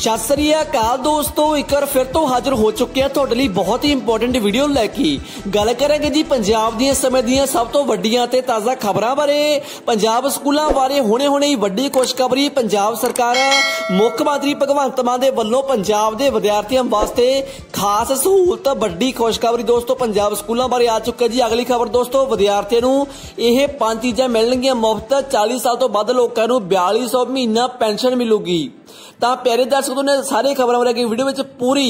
ਸਤਿ ਸ੍ਰੀ ਅਕਾਲ ਦੋਸਤੋ ਇੱਕ ਵਾਰ ਫਿਰ ਤੋਂ ਹਾਜ਼ਰ ਹੋ ਚੁੱਕੇ ਆ ਤੁਹਾਡੇ ਲਈ ਬਹੁਤ ਹੀ ਇੰਪੋਰਟੈਂਟ ਵੀਡੀਓ ਲੈ ਕੇ ਗੱਲ ਕਰਾਂਗੇ ਜੀ ਪੰਜਾਬ ਦੀਆਂ ਸਮੇਂ ਦੀਆਂ ਸਭ ਤੋਂ ਵੱਡੀਆਂ ਤੇ ਤਾਜ਼ਾ ਖਬਰਾਂ ਬਾਰੇ ਪੰਜਾਬ ਸਕੂਲਾਂ ਬਾਰੇ ਹੁਣੇ-ਹੁਣੇ ਹੀ ਵੱਡੀ ਖੁਸ਼ਖਬਰੀ ਪੰਜਾਬ ਸਰਕਾਰ ਮੁੱਖ ਮੰਤਰੀ ਭਗਵੰਤ ਮਾਨ ਦੇ ਵੱਲੋਂ ਪੰਜਾਬ ਦੇ ਵਿਦਿਆਰਥੀਆਂ ਵਾਸਤੇ ਖਾਸ ਸਹੂਲਤ ਵੱਡੀ ਖੁਸ਼ਖਬਰੀ ਦੋਸਤੋ ਪੰਜਾਬ ਸਕੂਲਾਂ ਬਾਰੇ ਆ ਚੁੱਕਾ ਜੀ ਅਗਲੀ ਖਬਰ ਦੋਸਤੋ ਵਿਦਿਆਰਥੀਆਂ ਨੂੰ ਇਹ ਪੰਜ ਚੀਜ਼ਾਂ ਮਿਲਣਗੀਆਂ ਮੁਫਤ 40 ਸਾਲ ਤੋਂ ਵੱਧ ਲੋਕਾਂ ਨੂੰ 4200 ਮਹੀਨਾ ਪੈਨਸ਼ਨ ਮਿਲੂਗੀ ਤਾਂ ਪਿਆਰੇ ਦਰਸ਼ਕੋ ਨੇ ਸਾਰੇ ਖਬਰਾਂ ਬਾਰੇ ਕੀ ਵੀਡੀਓ ਵਿੱਚ ਪੂਰੀ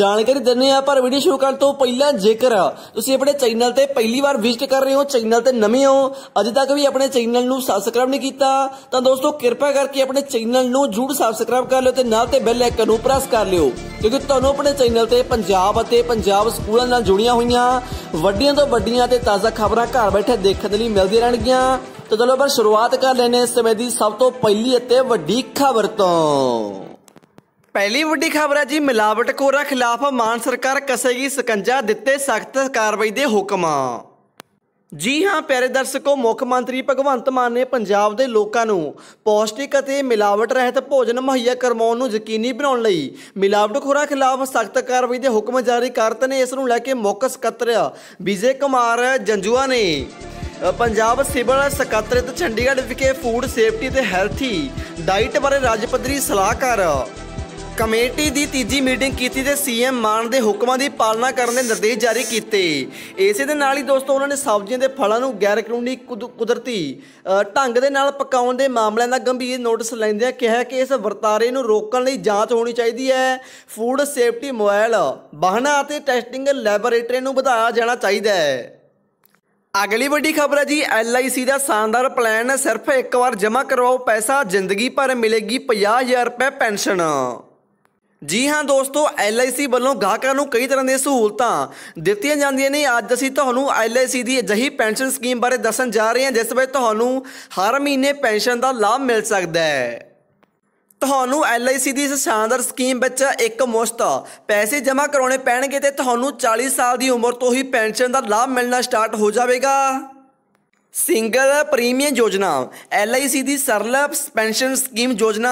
ਜਾਣਕਾਰੀ ਦਿੰਨੇ ਆ ਪਰ ਵੀਡੀਓ ਸ਼ੁਰੂ ਕਰਨ ਤੋਂ ਪਹਿਲਾਂ ਜੇਕਰ ਤੁਸੀਂ ਆਪਣੇ ਚੈਨਲ ਤੇ ਪਹਿਲੀ ਵਾਰ ਵਿਜ਼ਿਟ ਕਰ ਰਹੇ ਹੋ ਚੈਨਲ ਤੇ ਨਵੇਂ ਹੋ ਅਜੇ ਤੱਕ ਵੀ ਆਪਣੇ ਚੈਨਲ ਨੂੰ ਸਬਸਕ੍ਰਾਈਬ ਨਹੀਂ ਕੀਤਾ ਤਾਂ ਦੋਸਤੋ ਕਿਰਪਾ ਕਰਕੇ ਆਪਣੇ ਚੈਨਲ ਨੂੰ ਜੁੜ ਸਬਸਕ੍ਰਾਈਬ ਕਰ ਲਿਓ ਤੇ ਨਾਲ ਤੇ ਬੈਲ ਆਈਕਨ ਨੂੰ ਪ੍ਰੈਸ ਕਰ ਲਿਓ ਕਿਉਂਕਿ ਤੁਹਾਨੂੰ ਆਪਣੇ ਚੈਨਲ ਤੇ ਪੰਜਾਬ ਅਤੇ ਪੰਜਾਬ ਸਕੂਲਾਂ ਨਾਲ ਜੁੜੀਆਂ ਹੋਈਆਂ ਵੱਡੀਆਂ ਤੋਂ ਵੱਡੀਆਂ ਤੇ ਤਾਜ਼ਾ ਖਬਰਾਂ ਘਰ ਬੈਠੇ ਦੇਖਣ ਲਈ ਮਿਲਦੀਆਂ ਰਹਿਣਗੀਆਂ ਤਾਂ ਚਲੋ ਪਰ ਸ਼ੁਰੂਆਤ ਕਰ ਲੈਨੇ ਇਸ ਸਮੇਂ ਦੀ ਸਭ ਤੋਂ ਪਹਿਲੀ ਅਤੇ ਵੱਡੀ ਖਬਰ ਤੋਂ ਪਹਿਲੀ ਵੱਡੀ ਖਬਰ ਹੈ ਜੀ ਮਿਲਾਵਟ ਕੋਰਾ ਖਿਲਾਫ ਮਾਨ ਸਰਕਾਰ ਕਸੇਗੀ ਸਕੰਜਾ ਦਿੱਤੇ ਸਖਤ ਕਾਰਵਾਈ ਦੇ ਹੁਕਮ ਜੀ ਹਾਂ ਪਿਆਰੇ ਦਰਸ਼ਕੋ ਮੁੱਖ ਮੰਤਰੀ ਭਗਵੰਤ ਮਾਨ ਨੇ ਪੰਜਾਬ ਦੇ ਲੋਕਾਂ ਨੂੰ ਪੌਸ਼ਟਿਕ ਅਤੇ ਮਿਲਾਵਟ ਰਹਿਤ ਭੋਜਨ ਮੁਹੱਈਆ ਕਰਵਾਉਣ ਨੂੰ ਯਕੀਨੀ ਬਣਾਉਣ ਲਈ ਮਿਲਾਵਟ ਖੋਰਾ ਖਿਲਾਫ ਸਖਤ ਕਾਰਵਾਈ ਦੇ ਹੁਕਮ ਜਾਰੀ ਕਰਤ ਨੇ ਇਸ ਨੂੰ ਲੈ ਕੇ ਮੁੱਖ ਸਕੱਤਰ ਵਿਜੇ ਕੁਮਾਰ ਜੰਜੂਆ ਨੇ ਪੰਜਾਬ ਸਿਵਲ ਸਕੱਤਰਤ ਚੰਡੀਗੜ੍ਹ ਵਿਖੇ ਫੂਡ ਸੇਫਟੀ ਤੇ ਹੈਲਥੀ ਡਾਈਟ ਬਾਰੇ ਰਾਜ ਪੱਧਰੀ ਸਲਾਹਕਾਰ ਕਮੇਟੀ ਦੀ ਤੀਜੀ ਮੀਟਿੰਗ ਕੀਤੀ ਤੇ ਸੀਐਮ ਮਾਨ ਦੇ ਹੁਕਮਾਂ ਦੀ ਪਾਲਣਾ ਕਰਨ ਦੇ ਨਿਰਦੇਸ਼ ਜਾਰੀ ਕੀਤੇ ਇਸੇ ਦੇ ਨਾਲ ਹੀ ਦੋਸਤੋ ਉਹਨਾਂ ਨੇ ਸਬਜ਼ੀਆਂ ਦੇ ਫਲਾਂ ਨੂੰ ਗੈਰ ਕਾਨੂੰਨੀ ਕੁਦਰਤੀ ਢੰਗ ਦੇ ਨਾਲ ਪਕਾਉਣ ਦੇ ਮਾਮਲਿਆਂ ਦਾ ਗੰਭੀਰ ਨੋਟਿਸ ਲੈਂਦਿਆਂ ਕਿਹਾ ਕਿ ਇਸ ਵਰਤਾਰੇ ਨੂੰ ਰੋਕਣ ਲਈ ਜਾਂਚ ਹੋਣੀ ਚਾਹੀਦੀ ਹੈ ਫੂਡ ਸੇਫਟੀ ਮੋਬਾਈਲ ਬਹਾਨਾ ਅਤੇ ਟੈਸਟਿੰਗ ਲੈਬੋਰੇਟਰੀ ਨੂੰ ਵਧਾਇਆ ਜਾਣਾ ਚਾਹੀਦਾ ਹੈ ਅਗਲੀ ਵੱਡੀ ਖਬਰ ਹੈ ਜੀ LIC ਦਾ ਸ਼ਾਨਦਾਰ ਪਲਾਨ ਸਿਰਫ ਇੱਕ ਵਾਰ ਜਮ੍ਹਾਂ ਕਰਵਾਓ ਪੈਸਾ ਜ਼ਿੰਦਗੀ ਭਰ ਮਿਲੇਗੀ 50000 ਰੁਪਏ ਪੈਨਸ਼ਨ ਜੀ ਹਾਂ ਦੋਸਤੋ LIC ਵੱਲੋਂ ਗਾਹਕਾਂ ਨੂੰ ਕਈ ਤਰ੍ਹਾਂ ਦੀਆਂ ਸਹੂਲਤਾਂ ਦਿੱਤੀਆਂ ਜਾਂਦੀਆਂ ਨੇ ਅੱਜ ਅਸੀਂ ਤੁਹਾਨੂੰ LIC ਦੀ ਅਜਿਹੀ ਪੈਨਸ਼ਨ ਸਕੀਮ ਬਾਰੇ ਦੱਸਣ ਜਾ ਰਹੇ ਹਾਂ ਜਿਸ ਵਿੱਚ ਤੁਹਾਨੂੰ ਹਰ ਮਹੀਨੇ ਪੈਨਸ਼ਨ ਦਾ ਲਾਭ ਮਿਲ ਸਕਦਾ ਹੈ ਤੁਹਾਨੂੰ LIC ਦੀ ਇਸ ਸ਼ਾਨਦਾਰ ਸਕੀਮ ਵਿੱਚ ਇੱਕ ਮੁਸ਼ਤ ਪੈਸੇ ਜਮ੍ਹਾਂ ਕਰਾਉਣੇ ਪੈਣਗੇ ਤੇ ਤੁਹਾਨੂੰ 40 ਸਾਲ ਦੀ ਉਮਰ ਤੋਂ ਹੀ ਪੈਨਸ਼ਨ ਦਾ ਲਾਭ ਮਿਲਣਾ ਸਟਾਰਟ ਹੋ ਜਾਵੇਗਾ ਸਿੰਗਲ ਪ੍ਰੀਮੀਅਮ ਯੋਜਨਾ LIC ਦੀ ਸਰਲ ਪੈਨਸ਼ਨ ਸਕੀਮ ਯੋਜਨਾ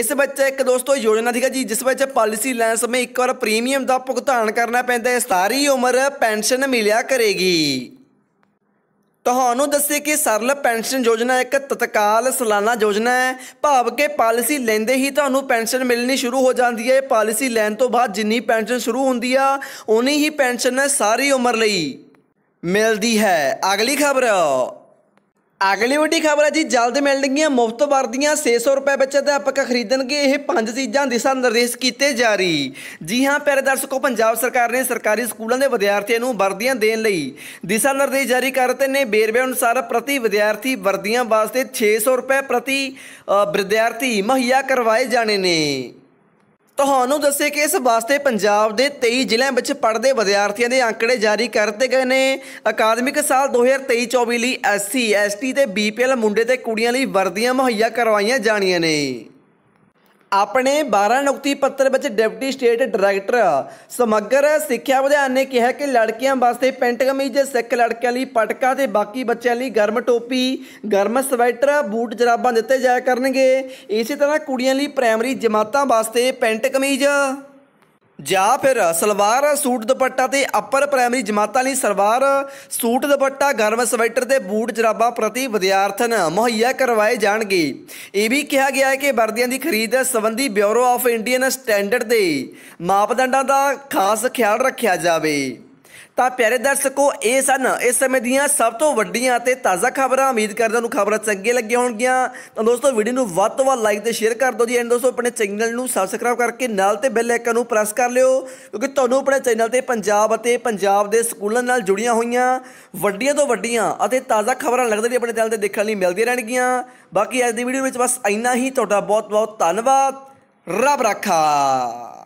ਇਸ ਵਿੱਚ ਇੱਕ ਦੋਸਤੋ ਯੋਜਨਾ ਠੀਕ ਹੈ ਜੀ ਜਿਸ ਵਿੱਚ ਪਾਲਿਸੀ ਲੈਣ ਸਮੇਂ ਇੱਕ ਵਾਰ ਪ੍ਰੀਮੀਅਮ ਦਾ ਭੁਗਤਾਨ ਕਰਨਾ ਪੈਂਦਾ ਹੈ ਸਾਰੀ ਉਮਰ ਪੈਨਸ਼ਨ ਮਿਲਿਆ ਕਰੇਗੀ ਤੁਹਾਨੂੰ ਦੱਸੇ ਕਿ ਸਰਲ ਪੈਨਸ਼ਨ ਯੋਜਨਾ ਇੱਕ ਤਤਕਾਲ ਸਾਲਾਨਾ ਯੋਜਨਾ ਹੈ ਭਾਵ ਕਿ ਪਾਲਿਸੀ ਲੈਂਦੇ ਹੀ ਤੁਹਾਨੂੰ ਪੈਨਸ਼ਨ ਮਿਲਣੀ ਸ਼ੁਰੂ ਹੋ ਜਾਂਦੀ ਹੈ ਪਾਲਿਸੀ ਲੈਣ ਤੋਂ ਬਾਅਦ ਜਿੰਨੀ ਪੈਨਸ਼ਨ ਸ਼ੁਰੂ ਹੁੰਦੀ ਆ ਉਨੀ ਹੀ ਪੈਨਸ਼ਨ ਸਾਰੀ ਉਮਰ ਲਈ ਮਿਲਦੀ ਹੈ ਅਗਲੀ ਖਬਰ ਅਗਲੀ ਵੱਡੀ ਖਬਰ ਹੈ ਜੀ ਜਲਦ ਮਿਲਣਗੀਆਂ ਮੁਫਤ ਵਰਦੀਆਂ 600 ਰੁਪਏ ਵਿੱਚ ਅਧਿਆਪਕ ਖਰੀਦਣਗੇ ਇਹ ਪੰਜ ਚੀਜ਼ਾਂ ਦਿਸ਼ਾ ਨਿਰਦੇਸ਼ ਕੀਤੇ ਜਾਰੀ ਜੀ ਹਾਂ ਪਿਆਰੇ ਦਰਸ਼ਕੋ ਪੰਜਾਬ ਸਰਕਾਰ ਨੇ ਸਰਕਾਰੀ ਸਕੂਲਾਂ ਦੇ ਵਿਦਿਆਰਥੀਆਂ ਨੂੰ ਵਰਦੀਆਂ ਦੇਣ ਲਈ ਦਿਸ਼ਾ ਨਿਰਦੇਸ਼ ਜਾਰੀ ਕਰਤੇ ਨੇ ਬੇਰਵੇ ਅਨੁਸਾਰ ਪ੍ਰਤੀ ਵਿਦਿਆਰਥੀ ਵਰਦੀਆਂ ਵਾਸਤੇ 600 ਰੁਪਏ ਪ੍ਰਤੀ ਵਿਦਿਆਰਥੀ ਮੁਹੱਈਆ ਕਰਵਾਏ ਜਾਣੇ ਨੇ ਤੁਹਾਨੂੰ ਦੱਸੇ ਕਿ ਇਸ ਵਾਸਤੇ ਪੰਜਾਬ ਦੇ 23 ਜ਼ਿਲ੍ਹਿਆਂ ਵਿੱਚ ਪੜ੍ਹਦੇ ਵਿਦਿਆਰਥੀਆਂ ਦੇ ਅੰਕੜੇ ਜਾਰੀ ਕਰਤੇ ਗਏ ਨੇ ਅਕਾਦਮਿਕ ਸਾਲ 2023-24 ਲਈ ਐਸਸੀ ਐਸਟੀ ਤੇ ਬੀਪੀਐਲ ਮੁੰਡੇ ਤੇ ਕੁੜੀਆਂ ਲਈ ਵਰਦੀਆਂ ਮੁਹੱਈਆ ਕਰਵਾਈਆਂ ਜਾਣੀਆਂ ਨੇ ਆਪਣੇ 12 ਨੁਕਤੀ ਪੱਤਰ ਵਿੱਚ ਡਿਪਟੀ ਸਟੇਟ ਡਾਇਰੈਕਟਰ ਸਮਗਰ ਸਿੱਖਿਆ ਵਿਭਾਗ ਨੇ ਕਿਹਾ ਕਿ ਲੜਕੀਆਂ ਵਾਸਤੇ ਪੈਂਟ ਕਮੀਜ਼ ਸਿੱਖ ਲੜਕਿਆਂ ਲਈ ਪਟਕਾ ਤੇ ਬਾਕੀ ਬੱਚਿਆਂ ਲਈ ਗਰਮ ਟੋਪੀ ਗਰਮ ਸਵੈਟਰ ਬੂਟ ਜਰਾਬਾਂ ਦਿੱਤੇ ਜਾਇਆ ਕਰਨਗੇ ਇਸੇ ਤਰ੍ਹਾਂ ਕੁੜੀਆਂ ਲਈ ਪ੍ਰਾਇਮਰੀ ਜਮਾਤਾਂ ਵਾਸਤੇ ਪੈਂਟ ਕਮੀਜ਼ ਜਾਂ ਫਿਰ ਸਲਵਾਰ ਸੂਟ ਦੁਪੱਟਾ ਤੇ ਅਪਰ ਪ੍ਰਾਇਮਰੀ ਜਮਾਤਾਂ ਲਈ ਸਲਵਾਰ ਸੂਟ ਦੁਪੱਟਾ ਗਰਮ ਸਵੈਟਰ ਤੇ ਬੂਟ ਜਰਾਬਾਂ ਪ੍ਰਤੀ ਵਿਦਿਆਰਥਨ ਮੁਹੱਈਆ ਕਰਵਾਏ ਜਾਣਗੇ ਇਹ ਵੀ ਕਿਹਾ ਗਿਆ ਹੈ ਕਿ ਵਰਦੀਆਂ ਦੀ ਖਰੀਦ ਸੰਬੰਧੀ ਬਿਊਰੋ ਆਫ ਇੰਡੀਅਨ ਸਟੈਂਡਰਡ ਦੇ ਮਾਪਦੰਡਾਂ ਦਾ ਖਾਸ ਖਿਆਲ ਰੱਖਿਆ ਜਾਵੇ ਤਾਂ ਪਿਆਰੇ ਦਰਸ਼ਕੋ ਇਹ ਸਨ ਇਸ ਸਮੇਂ ਦੀਆਂ ਸਭ ਤੋਂ ਵੱਡੀਆਂ ਅਤੇ ਤਾਜ਼ਾ ਖਬਰਾਂ ਉਮੀਦ ਕਰਦਾ ਨੂੰ ਖਬਰਾਂ ਚੰਗੀਆਂ ਲੱਗੀਆਂ ਹੋਣਗੀਆਂ ਤਾਂ ਦੋਸਤੋ ਵੀਡੀਓ ਨੂੰ ਵੱਧ ਤੋਂ ਵੱਧ ਲਾਈਕ ਤੇ ਸ਼ੇਅਰ ਕਰ ਦਿਓ ਜੀ ਐਂਡ ਦੋਸਤੋ ਆਪਣੇ ਚੈਨਲ ਨੂੰ ਸਬਸਕ੍ਰਾਈਬ ਕਰਕੇ ਨਾਲ ਤੇ ਬੈਲ ਆਈਕਨ ਨੂੰ ਪ੍ਰੈਸ ਕਰ ਲਿਓ ਕਿਉਂਕਿ ਤੁਹਾਨੂੰ ਆਪਣੇ ਚੈਨਲ ਤੇ ਪੰਜਾਬ ਅਤੇ ਪੰਜਾਬ ਦੇ ਸਕੂਲਾਂ ਨਾਲ ਜੁੜੀਆਂ ਹੋਈਆਂ ਵੱਡੀਆਂ ਤੋਂ ਵੱਡੀਆਂ ਅਤੇ ਤਾਜ਼ਾ ਖਬਰਾਂ ਲੱਗਦੇ ਨੇ ਆਪਣੇ ਚੈਨਲ ਤੇ ਦੇਖਣ ਲਈ ਮਿਲਦੀਆਂ ਰਹਿਣਗੀਆਂ ਬਾਕੀ ਅੱਜ ਦੀ ਵੀਡੀਓ ਵਿੱਚ ਬਸ ਇੰਨਾ ਹੀ ਤੁਹਾਡਾ ਬਹੁਤ ਬਹੁਤ ਧੰਨਵਾਦ ਰੱਬ ਰੱਖਾ